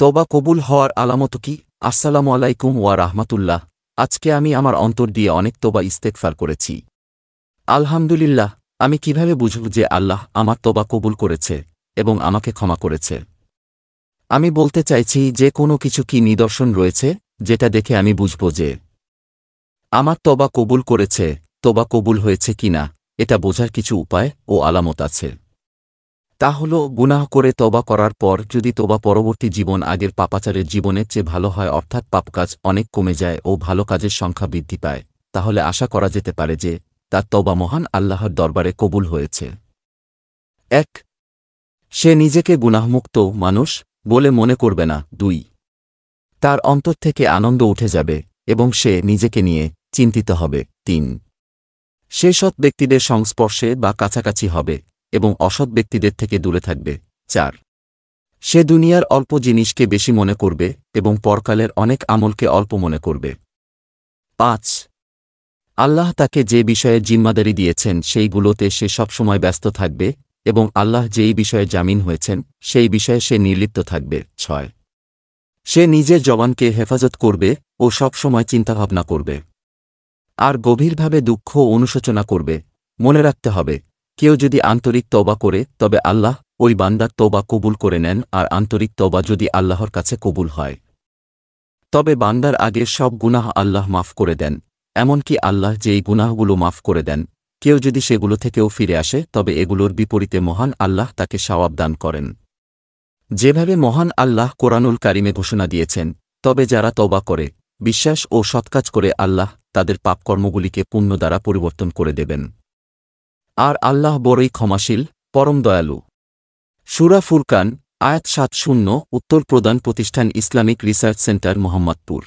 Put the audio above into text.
তবা কবুল হওয়ার আলামত কি আসসালামু আলাইকুম ওয়া রাহমাতুল্লাহ আজকে আমি আমার অন্তর দিয়ে অনেক তোবা ইস্তেকফার করেছি আলহামদুলিল্লাহ আমি কিভাবে বুঝব যে আল্লাহ আমার তোবা কবুল করেছে এবং আমাকে ক্ষমা করেছে আমি বলতে চাইছি যে কোনো কিছু কি নিদর্শন রয়েছে যেটা দেখে আমি বুঝব যে আমার তবা কবুল করেছে তবা কবুল হয়েছে কিনা এটা বোঝার কিছু উপায় ও আলামত আছে তা হল গুনাহ করে তবা করার পর যদি তবা পরবর্তী জীবন আগের পাপাচারের জীবনের চেয়ে ভালো হয় অর্থাৎ পাপকাজ অনেক কমে যায় ও ভালো কাজের সংখ্যা বৃদ্ধি পায় তাহলে আশা করা যেতে পারে যে তার তবা মহান আল্লাহর দরবারে কবুল হয়েছে এক সে নিজেকে গুনাহমুক্ত মানুষ বলে মনে করবে না দুই তার অন্তর থেকে আনন্দ উঠে যাবে এবং সে নিজেকে নিয়ে চিন্তিত হবে তিন সে সৎ ব্যক্তিদের সংস্পর্শে বা কাছাকাছি হবে এবং অসৎ ব্যক্তিদের থেকে দূরে থাকবে চার সে দুনিয়ার অল্প জিনিসকে বেশি মনে করবে এবং পরকালের অনেক আমলকে অল্প মনে করবে পাঁচ আল্লাহ তাকে যে বিষয়ে জিম্মাদারি দিয়েছেন সেইগুলোতে সে সবসময় ব্যস্ত থাকবে এবং আল্লাহ যেই বিষয়ে জামিন হয়েছেন সেই বিষয়ে সে নির্লিপ্ত থাকবে ছয় সে নিজের জবানকে হেফাজত করবে ও সবসময় চিন্তাভাবনা করবে আর গভীরভাবে দুঃখ অনুশোচনা করবে মনে রাখতে হবে কেউ যদি আন্তরিক তবা করে তবে আল্লাহ ওই বান্দার তবা কবুল করে নেন আর আন্তরিক তবা যদি আল্লাহর কাছে কবুল হয় তবে বান্দার আগে সব গুনাহ আল্লাহ মাফ করে দেন এমনকি আল্লাহ যেই গুনাহগুলো মাফ করে দেন কেউ যদি সেগুলো থেকেও ফিরে আসে তবে এগুলোর বিপরীতে মহান আল্লাহ তাকে সওয়াব দান করেন যেভাবে মহান আল্লাহ কোরআনুল কারিমে ঘোষণা দিয়েছেন তবে যারা তবা করে বিশ্বাস ও সৎকাজ করে আল্লাহ তাদের পাপকর্মগুলিকে পুণ্য দ্বারা পরিবর্তন করে দেবেন আর আল্লাহ বড়ই ক্ষমাশীল পরম দয়ালু সুরা ফুরকান আয়াত সাত শূন্য উত্তর প্রদান প্রতিষ্ঠান ইসলামিক রিসার্চ সেন্টার মোহাম্মদপুর